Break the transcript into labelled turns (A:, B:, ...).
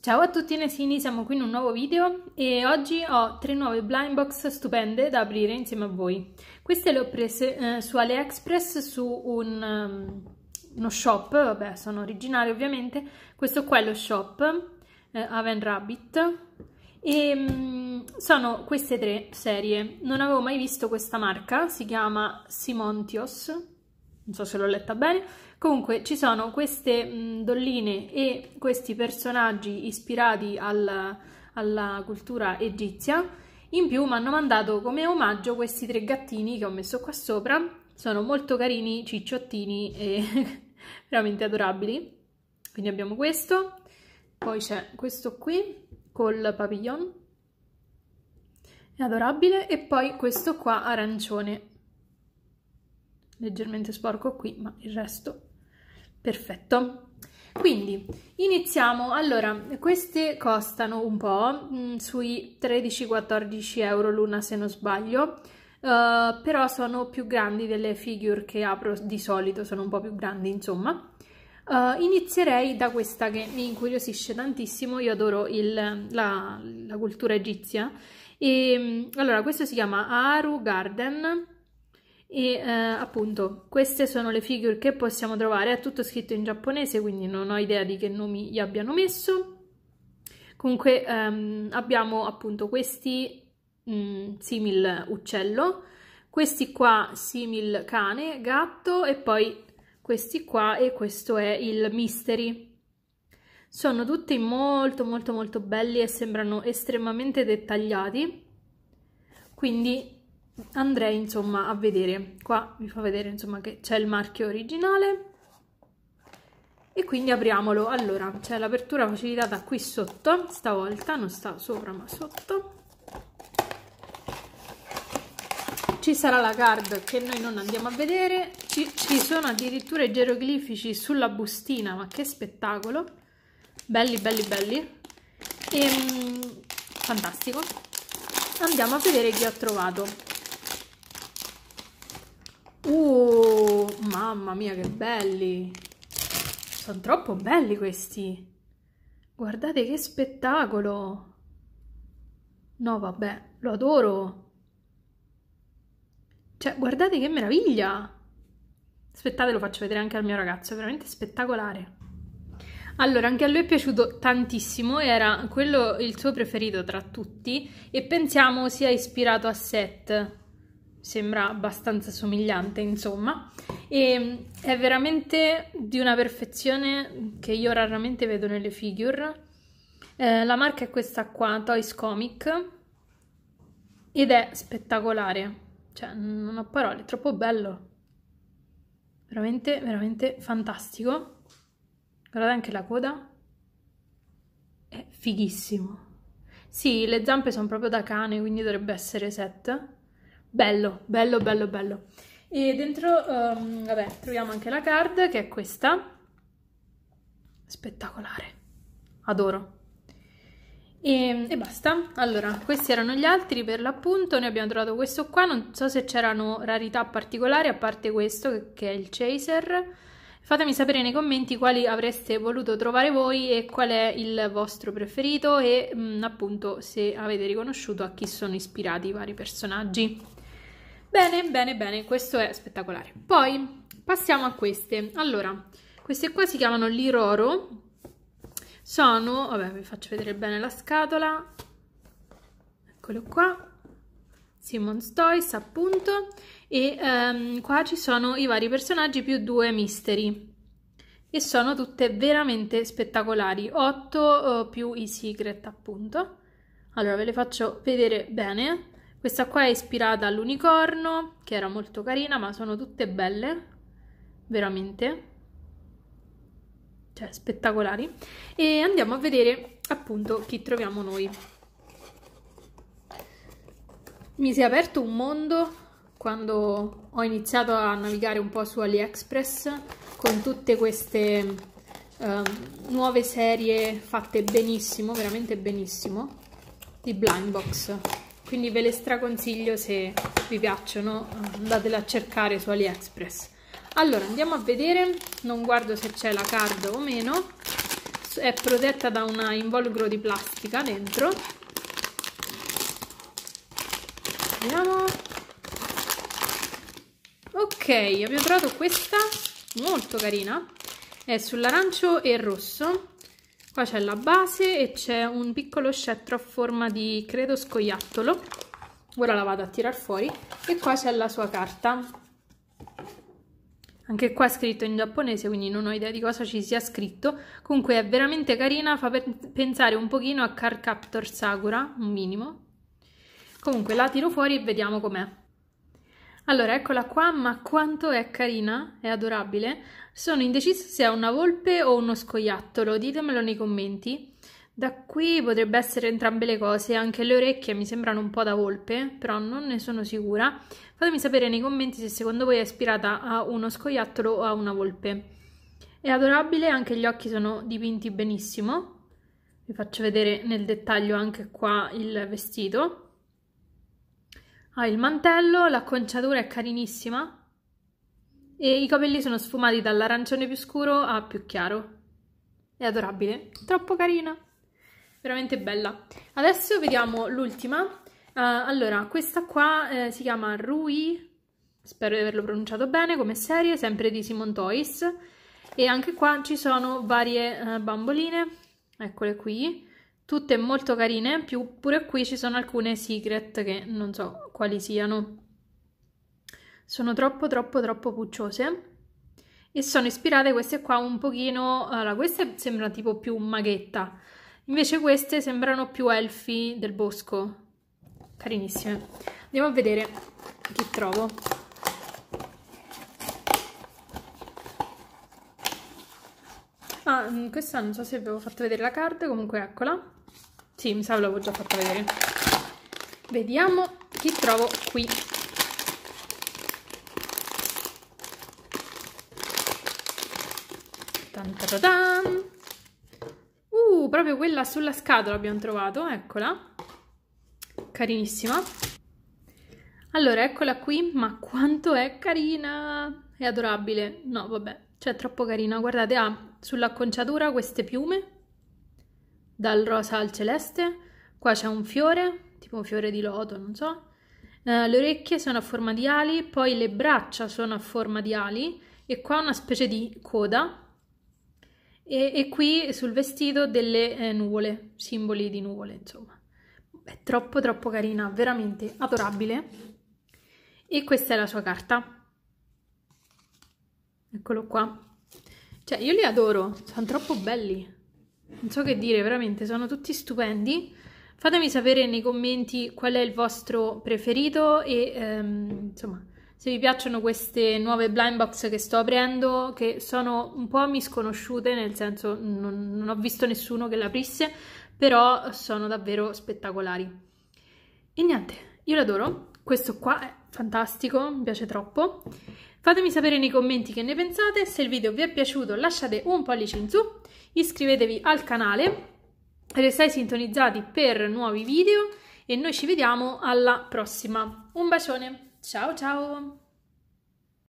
A: Ciao a tutti Nesini, siamo qui in un nuovo video e oggi ho tre nuove blind box stupende da aprire insieme a voi. Queste le ho prese eh, su AliExpress su un, um, uno shop, vabbè sono originali ovviamente, questo qua è lo shop eh, Aven Rabbit e um, sono queste tre serie, non avevo mai visto questa marca, si chiama Simontios non so se l'ho letta bene, comunque ci sono queste mh, dolline e questi personaggi ispirati al, alla cultura egizia, in più mi hanno mandato come omaggio questi tre gattini che ho messo qua sopra, sono molto carini, cicciottini e veramente adorabili, quindi abbiamo questo, poi c'è questo qui col papillon, è adorabile, e poi questo qua arancione, leggermente sporco qui, ma il resto perfetto. Quindi iniziamo, allora queste costano un po', mh, mm, sui 13-14 euro l'una se non sbaglio, uh, però sono più grandi delle figure che apro di solito, sono un po' più grandi insomma. Uh, inizierei da questa che mi incuriosisce tantissimo, io adoro il, la, la, cultura egizia. E, mm, allora questo si chiama Aru Garden, e eh, appunto queste sono le figure che possiamo trovare è tutto scritto in giapponese quindi non ho idea di che nomi gli abbiano messo comunque ehm, abbiamo appunto questi mh, mm, simil uccello questi qua simil cane gatto e poi questi qua e questo è il mystery sono tutti molto molto molto belli e sembrano estremamente dettagliati quindi andrei insomma a vedere qua vi fa vedere insomma che c'è il marchio originale e quindi apriamolo allora c'è l'apertura facilitata qui sotto stavolta non sta sopra ma sotto ci sarà la card che noi non andiamo a vedere ci, ci sono addirittura i geroglifici sulla bustina ma che spettacolo belli belli belli e, ehm, fantastico andiamo a vedere chi ho trovato Uh, mamma mia che belli! Sono troppo belli questi! Guardate che spettacolo! No, vabbè, lo adoro! Cioè, guardate che meraviglia! Aspettate, lo faccio vedere anche al mio ragazzo, è veramente spettacolare! Allora, anche a lui è piaciuto tantissimo, era quello il suo preferito tra tutti e pensiamo sia ispirato a Seth sembra abbastanza somigliante, insomma, e mm, è veramente di una perfezione che io raramente vedo nelle figure. Eh, la marca è questa qua, Toys Comic, ed è spettacolare, cioè non ho parole, è troppo bello. Veramente, veramente fantastico. Guardate anche la coda, è fighissimo. Sì, le zampe sono proprio da cane, quindi dovrebbe essere set Bello, bello, bello, bello. E dentro, um, vabbè, troviamo anche la card che è questa. Spettacolare. Adoro. E, ehm, e, basta. Allora, questi erano gli altri per l'appunto. Ne abbiamo trovato questo qua. Non so se c'erano rarità particolari a parte questo che, che è il Chaser. Fatemi sapere nei commenti quali avreste voluto trovare voi e qual è il vostro preferito e mh, mm, appunto se avete riconosciuto a chi sono ispirati i vari personaggi. Bene, bene, bene, questo è spettacolare. Poi passiamo a queste. Allora, queste qua si chiamano Liroro. Sono, vabbè, vi faccio vedere bene la scatola. Eccolo qua. Simon's Toys, appunto. E um, qua ci sono i vari personaggi più due misteri. E sono tutte veramente spettacolari. 8 uh, eh, più i secret, appunto. Allora, ve le faccio vedere bene questa qua è ispirata all'unicorno, che era molto carina, ma sono tutte belle, veramente. Cioè, spettacolari. E andiamo a vedere appunto chi troviamo noi. Mi si è aperto un mondo quando ho iniziato a navigare un po' su AliExpress con tutte queste eh, nuove serie fatte benissimo, veramente benissimo, di blind box quindi ve le straconsiglio se vi piacciono andatele a cercare su AliExpress allora andiamo a vedere non guardo se c'è la card o meno è protetta da un involucro di plastica dentro vediamo ok abbiamo trovato questa molto carina è sull'arancio e il rosso Qua c'è la base e c'è un piccolo scettro a forma di, credo, scoiattolo. Ora la vado a tirar fuori. E qua c'è la sua carta. Anche qua è scritto in giapponese, quindi non ho idea di cosa ci sia scritto. Comunque è veramente carina, fa pensare un pochino a Car Captor Sakura, un minimo. Comunque la tiro fuori e vediamo com'è. Allora, eccola qua, ma quanto è carina, è adorabile. Sono indecisa se è una volpe o uno scoiattolo, ditemelo nei commenti. Da qui potrebbe essere entrambe le cose, anche le orecchie mi sembrano un po' da volpe, però non ne sono sicura. Fatemi sapere nei commenti se secondo voi è ispirata a uno scoiattolo o a una volpe. È adorabile, anche gli occhi sono dipinti benissimo. Vi faccio vedere nel dettaglio anche qua il vestito. Ha ah, il mantello, l'acconciatura è carinissima e i capelli sono sfumati dall'arancione più scuro a più chiaro. È adorabile, troppo carina, veramente bella. Adesso vediamo l'ultima. Uh, allora, questa qua eh, si chiama Rui, spero di averlo pronunciato bene, come serie, sempre di Simon Toys. E anche qua ci sono varie uh, bamboline, eccole qui tutte molto carine, in più pure qui ci sono alcune secret che non so quali siano. Sono troppo troppo troppo pucciose e sono ispirate queste qua un pochino, allora queste sembrano tipo più maghetta, invece queste sembrano più elfi del bosco, carinissime. Andiamo a vedere che trovo. Ah, mm, questa non so se vi avevo fatto vedere la card, comunque eccola. Sì, mi sa che l'avevo già fatto vedere. Vediamo chi trovo qui. Tantatadan! Uh, proprio quella sulla scatola abbiamo trovato, eccola. Carinissima. Allora, eccola qui, ma quanto è carina! È adorabile. No, vabbè, cioè è troppo carina. Guardate, ha sull'acconciatura queste piume dal rosa al celeste, qua c'è un fiore, tipo un fiore di loto, non so. Eh, le orecchie sono a forma di ali, poi le braccia sono a forma di ali e qua una specie di coda e, e qui sul vestito delle eh, nuvole, simboli di nuvole, insomma. È troppo troppo carina, veramente adorabile. E questa è la sua carta. Eccolo qua. Cioè, io li adoro, sono troppo belli non so che dire, veramente sono tutti stupendi. Fatemi sapere nei commenti qual è il vostro preferito e ehm, insomma se vi piacciono queste nuove blind box che sto aprendo, che sono un po' misconosciute, nel senso non, non ho visto nessuno che le aprisse, però sono davvero spettacolari. E niente, io l'adoro, questo qua è fantastico, mi piace troppo. Fatemi sapere nei commenti che ne pensate, se il video vi è piaciuto lasciate un pollice in su, iscrivetevi al canale, restai sintonizzati per nuovi video e noi ci vediamo alla prossima. Un bacione, ciao ciao!